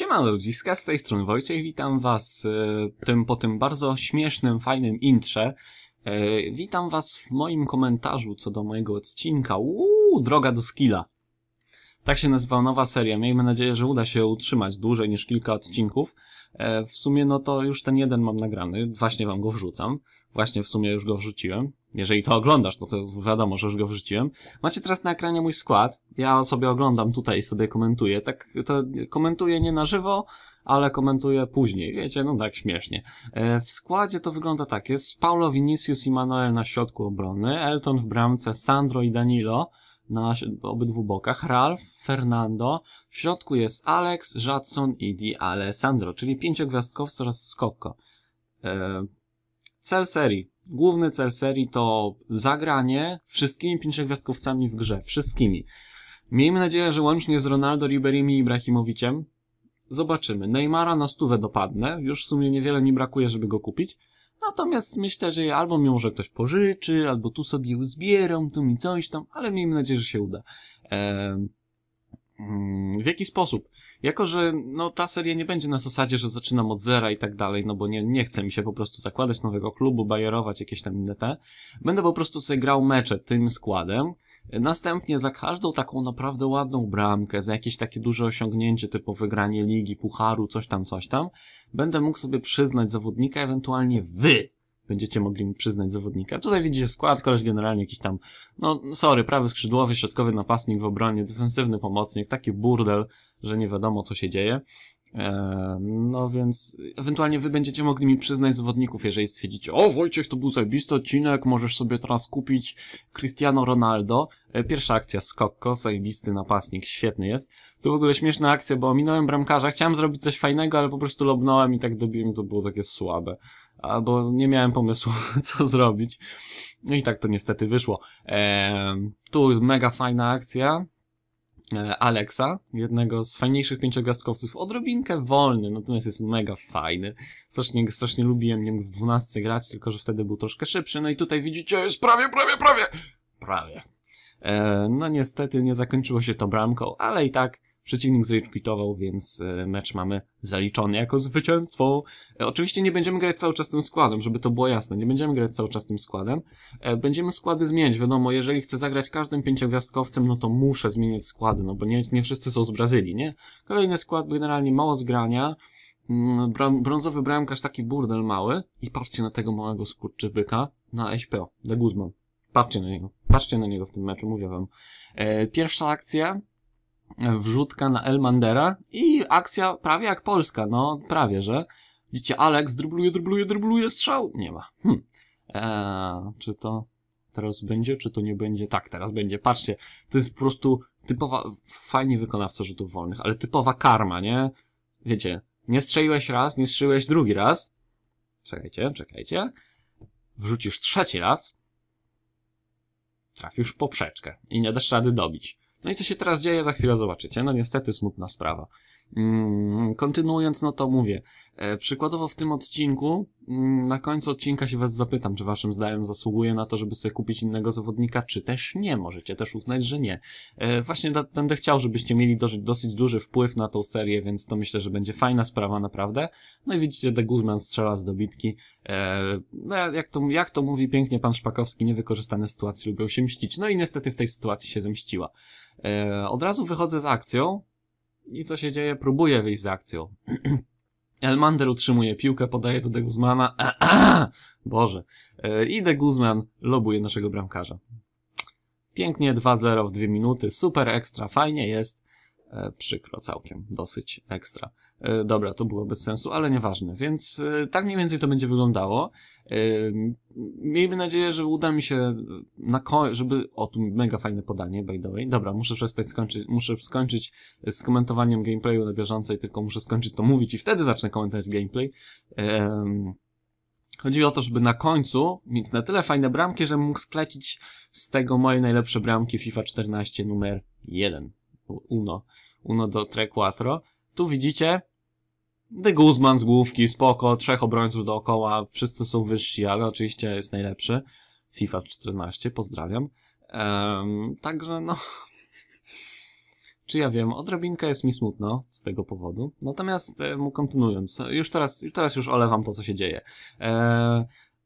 Siemano ludziska, z tej strony Wojciech, witam was e, tym, po tym bardzo śmiesznym, fajnym intrze. E, witam was w moim komentarzu co do mojego odcinka. Uuu, droga do skilla. Tak się nazywa nowa seria. Miejmy nadzieję, że uda się utrzymać dłużej niż kilka odcinków. E, w sumie no to już ten jeden mam nagrany, właśnie wam go wrzucam. Właśnie w sumie już go wrzuciłem. Jeżeli to oglądasz, no to wiadomo, że już go wrzuciłem. Macie teraz na ekranie mój skład. Ja sobie oglądam tutaj i sobie komentuję. Tak, to komentuję nie na żywo, ale komentuję później. Wiecie, no tak śmiesznie. E, w składzie to wygląda tak. Jest Paulo Vinicius i Manuel na środku obrony, Elton w bramce, Sandro i Danilo na obydwu bokach, Ralf, Fernando, w środku jest Alex, Jadson i Di Alessandro, czyli pięciogwiazdkowcy oraz Skokko. E, cel serii Główny cel serii to zagranie wszystkimi pięciogwiazdkowcami w grze. Wszystkimi. Miejmy nadzieję, że łącznie z Ronaldo, Riberymi i Ibrahimowiciem zobaczymy. Neymara na stówę dopadnę. Już w sumie niewiele mi brakuje, żeby go kupić. Natomiast myślę, że albo mi może ktoś pożyczy, albo tu sobie uzbieram, tu mi coś tam, ale miejmy nadzieję, że się uda. Eee, Mm, w jaki sposób? Jako, że no, ta seria nie będzie na zasadzie, że zaczynam od zera i tak dalej, no bo nie, nie chcę mi się po prostu zakładać nowego klubu, bajerować jakieś tam inne te. Będę po prostu sobie grał mecze tym składem. Następnie za każdą taką naprawdę ładną bramkę, za jakieś takie duże osiągnięcie typu wygranie ligi, pucharu, coś tam, coś tam, będę mógł sobie przyznać zawodnika, ewentualnie wy będziecie mogli mi przyznać zawodnika. Tutaj widzicie skład, koleś generalnie jakiś tam, no sorry, prawy skrzydłowy, środkowy napastnik w obronie, defensywny pomocnik, taki burdel, że nie wiadomo co się dzieje. E, no więc ewentualnie wy będziecie mogli mi przyznać zawodników, jeżeli stwierdzicie, o Wojciech, to był zajebisty odcinek, możesz sobie teraz kupić Cristiano Ronaldo. E, pierwsza akcja, skokko, zajebisty napastnik, świetny jest. Tu w ogóle śmieszna akcja, bo ominąłem bramkarza, chciałem zrobić coś fajnego, ale po prostu lobnąłem i tak dobiłem, to było takie słabe albo nie miałem pomysłu, co zrobić. No i tak to niestety wyszło. tu mega fajna akcja. E, Alexa, jednego z fajniejszych pięciogwiazdkowców, odrobinkę wolny, natomiast jest mega fajny. Strasznie, strasznie lubiłem nim w 12 grać, tylko że wtedy był troszkę szybszy. No i tutaj widzicie, jest prawie, prawie, prawie! Prawie. E, no niestety nie zakończyło się to bramką, ale i tak Przeciwnik zrequitował, więc e, mecz mamy zaliczony jako zwycięstwo. E, oczywiście nie będziemy grać cały czas tym składem, żeby to było jasne. Nie będziemy grać cały czas tym składem. E, będziemy składy zmieniać, wiadomo, jeżeli chcę zagrać każdym pięciogwiazdkowcem, no to muszę zmieniać składy, no bo nie, nie wszyscy są z Brazylii, nie? Kolejny skład generalnie mało zgrania, mm, brązowy bramkarz, taki burdel mały i patrzcie na tego małego skurczybyka na SPO, na Guzman. Patrzcie na niego, patrzcie na niego w tym meczu, mówię wam. Pierwsza akcja, wrzutka na Elmandera i akcja prawie jak polska, no prawie, że. Widzicie, Alex drubluje, drubluje, drubluje, strzał. Nie ma. Hm. Eee, czy to teraz będzie, czy to nie będzie? Tak, teraz będzie. Patrzcie, to jest po prostu typowa, fajnie wykonawca rzutów wolnych, ale typowa karma, nie? Wiecie, nie strzeliłeś raz, nie strzeliłeś drugi raz. Czekajcie, czekajcie. Wrzucisz trzeci raz. Trafisz w poprzeczkę i nie dasz rady dobić. No i co się teraz dzieje, za chwilę zobaczycie. No niestety smutna sprawa. Mm, kontynuując, no to mówię. E, przykładowo w tym odcinku, mm, na końcu odcinka się Was zapytam, czy Waszym zdaniem zasługuje na to, żeby sobie kupić innego zawodnika, czy też nie. Możecie też uznać, że nie. E, właśnie będę chciał, żebyście mieli dosyć duży wpływ na tą serię, więc to myślę, że będzie fajna sprawa naprawdę. No i widzicie, The Guzman strzela z dobitki. E, no, jak to, jak to mówi pięknie pan Szpakowski, niewykorzystane sytuacje lubią się mścić. No i niestety w tej sytuacji się zemściła. Od razu wychodzę z akcją, i co się dzieje? Próbuje wyjść z akcją. Elmander utrzymuje piłkę, podaje do Deguzmana. Boże. E, I Deguzman lobuje naszego bramkarza. Pięknie 2-0 w 2 minuty, super ekstra, fajnie jest. E, przykro całkiem, dosyć ekstra. E, dobra, to było bez sensu, ale nieważne, więc e, tak mniej więcej to będzie wyglądało. Miejmy nadzieję, że uda mi się na końcu, żeby, o tu mega fajne podanie, by the way. Dobra, muszę przestać skończyć, muszę skończyć z komentowaniem gameplayu na bieżącej, tylko muszę skończyć to mówić i wtedy zacznę komentować gameplay. Chodzi o to, żeby na końcu mieć na tyle fajne bramki, że mógł sklecić z tego moje najlepsze bramki FIFA 14 numer 1 uno, uno do tre quattro. Tu widzicie, De Guzman z główki, spoko, trzech obrońców dookoła, wszyscy są wyżsi, ale oczywiście jest najlepszy. FIFA 14, pozdrawiam. Um, także no... Czy ja wiem, odrobinkę jest mi smutno z tego powodu. Natomiast mu kontynuując, już teraz, teraz już olewam to, co się dzieje. E,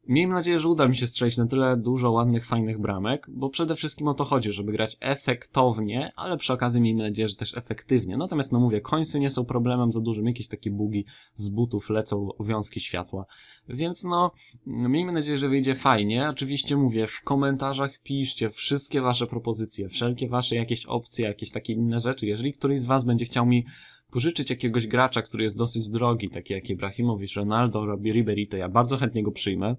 Miejmy nadzieję, że uda mi się strzelić na tyle dużo ładnych, fajnych bramek, bo przede wszystkim o to chodzi, żeby grać efektownie, ale przy okazji miejmy nadzieję, że też efektywnie. Natomiast no mówię, końcy nie są problemem za dużym, jakieś takie bugi z butów lecą, wiązki światła. Więc no, miejmy nadzieję, że wyjdzie fajnie. Oczywiście mówię, w komentarzach piszcie wszystkie wasze propozycje, wszelkie wasze jakieś opcje, jakieś takie inne rzeczy. Jeżeli któryś z was będzie chciał mi pożyczyć jakiegoś gracza, który jest dosyć drogi, taki jak Ibrahimowicz, Ronaldo, Ribery, to ja bardzo chętnie go przyjmę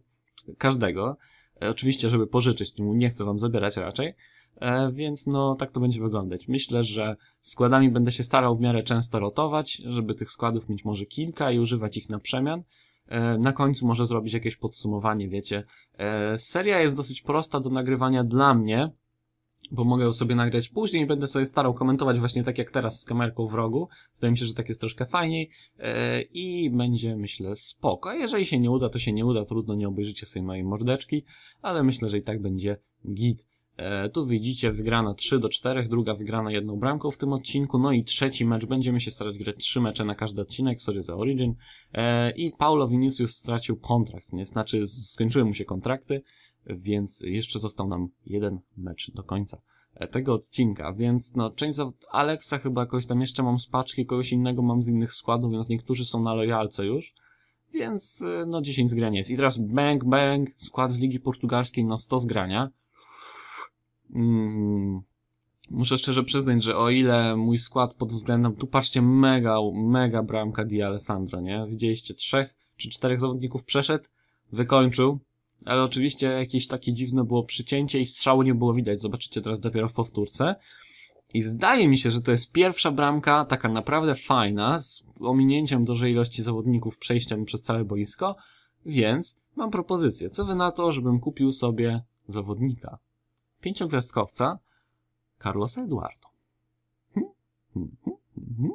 każdego. E, oczywiście, żeby pożyczyć, nie chcę wam zabierać raczej, e, więc no tak to będzie wyglądać. Myślę, że składami będę się starał w miarę często rotować, żeby tych składów mieć może kilka i używać ich na przemian. E, na końcu może zrobić jakieś podsumowanie, wiecie. Seria jest dosyć prosta do nagrywania dla mnie, bo mogę sobie nagrać później i będę sobie starał komentować właśnie tak jak teraz z kamerką w rogu. Zdaje mi się, że tak jest troszkę fajniej e, i będzie, myślę, spoko. A jeżeli się nie uda, to się nie uda, trudno, nie obejrzycie sobie mojej mordeczki, ale myślę, że i tak będzie git. E, tu widzicie wygrana 3 do 4, druga wygrana jedną bramką w tym odcinku, no i trzeci mecz, będziemy się starać grać 3 mecze na każdy odcinek, sorry za Origin. E, I Paulo Vinicius stracił kontrakt, nie znaczy skończyły mu się kontrakty, więc jeszcze został nam jeden mecz do końca e, tego odcinka, więc no część od Alexa chyba jakoś tam jeszcze mam z paczki, kogoś innego mam z innych składów, więc niektórzy są na lojalce już, więc e, no 10 zgrania jest. I teraz bang, bang, skład z Ligi Portugalskiej na 100 zgrania. Mm, muszę szczerze przyznać, że o ile mój skład pod względem, tu patrzcie, mega, mega bramka Di Alessandro, nie? Widzieliście, trzech czy czterech zawodników przeszedł, wykończył, ale oczywiście jakieś takie dziwne było przycięcie i strzału nie było widać. Zobaczycie teraz dopiero w powtórce. I zdaje mi się, że to jest pierwsza bramka, taka naprawdę fajna, z ominięciem dużej ilości zawodników przejściem przez całe boisko, więc mam propozycję. Co wy na to, żebym kupił sobie zawodnika? Pięciogwiazdkowca Carlos Eduardo. Hmm? Hmm, hmm,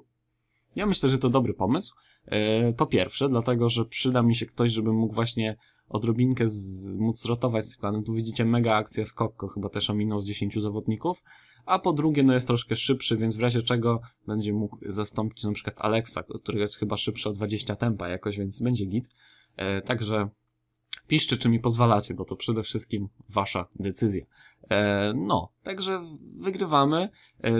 ja myślę, że to dobry pomysł. E, po pierwsze, dlatego, że przyda mi się ktoś, żebym mógł właśnie odrobinkę z, móc rotować składem. Tu widzicie mega akcja z Kokko, chyba też ominął z 10 zawodników. A po drugie, no jest troszkę szybszy, więc w razie czego będzie mógł zastąpić na przykład Alexa, który jest chyba szybszy o 20 tempa jakoś, więc będzie git. E, także Piszcie, czy mi pozwalacie, bo to przede wszystkim wasza decyzja. E, no, także wygrywamy. E,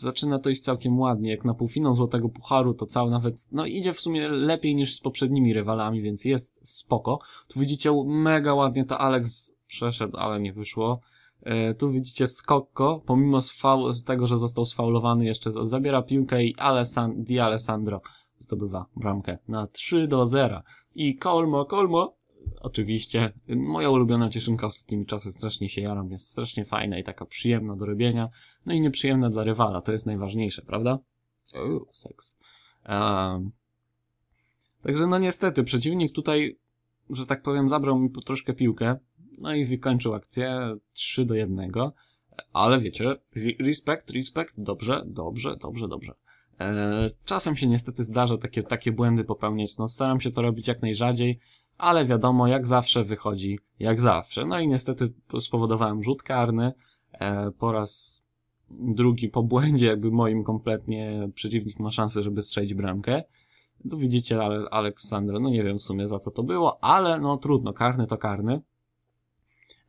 zaczyna to iść całkiem ładnie. Jak na półfiną Złotego Pucharu, to cały nawet, no idzie w sumie lepiej niż z poprzednimi rywalami, więc jest spoko. Tu widzicie, mega ładnie to Alex przeszedł, ale nie wyszło. E, tu widzicie Skokko, pomimo tego, że został sfaulowany, jeszcze zabiera piłkę i Alessandro zdobywa bramkę na 3 do 0. I Kolmo, Kolmo oczywiście moja ulubiona cieszynka ostatnimi czasy, strasznie się jaram, jest strasznie fajna i taka przyjemna do robienia, no i nieprzyjemna dla rywala, to jest najważniejsze, prawda? Uuu, seks. Um, także no niestety, przeciwnik tutaj, że tak powiem, zabrał mi po troszkę piłkę, no i wykończył akcję 3 do 1, ale wiecie, respekt, respekt, dobrze, dobrze, dobrze, dobrze. E, czasem się niestety zdarza takie, takie błędy popełniać. No, staram się to robić jak najrzadziej, ale wiadomo, jak zawsze wychodzi, jak zawsze. No i niestety spowodowałem rzut karny e, po raz drugi po błędzie, jakby moim kompletnie przeciwnik ma szansę, żeby strzelić bramkę. Tu widzicie Aleksandra, no nie wiem w sumie za co to było, ale no trudno, karny to karny.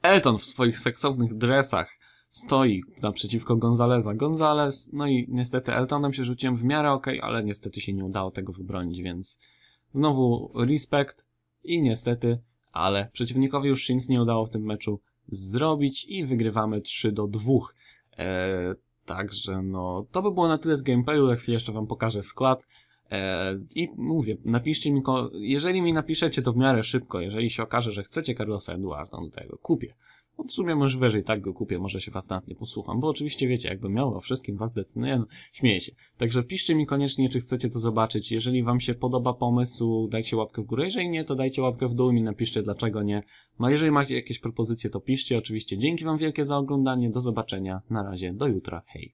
Elton w swoich seksownych dresach stoi naprzeciwko Gonzaleza. Gonzalez, no i niestety Eltonem się rzuciłem w miarę ok, ale niestety się nie udało tego wybronić, więc znowu respekt. I niestety, ale przeciwnikowi już się nic nie udało w tym meczu zrobić i wygrywamy 3 do 2. Eee, także no, to by było na tyle z gameplayu, za chwilę jeszcze wam pokażę skład. E, I mówię, napiszcie mi, jeżeli mi napiszecie to w miarę szybko, jeżeli się okaże, że chcecie Carlosa Eduarda, no to ja go kupię. No w sumie może wyżej tak go kupię, może się was nawet nie posłucham, bo oczywiście wiecie, jakbym miał o wszystkim was decyduje, no, śmieję się. Także piszcie mi koniecznie, czy chcecie to zobaczyć. Jeżeli wam się podoba pomysł, dajcie łapkę w górę, jeżeli nie, to dajcie łapkę w dół i mi napiszcie, dlaczego nie. No jeżeli macie jakieś propozycje, to piszcie. Oczywiście dzięki wam wielkie za oglądanie, do zobaczenia, na razie, do jutra, hej.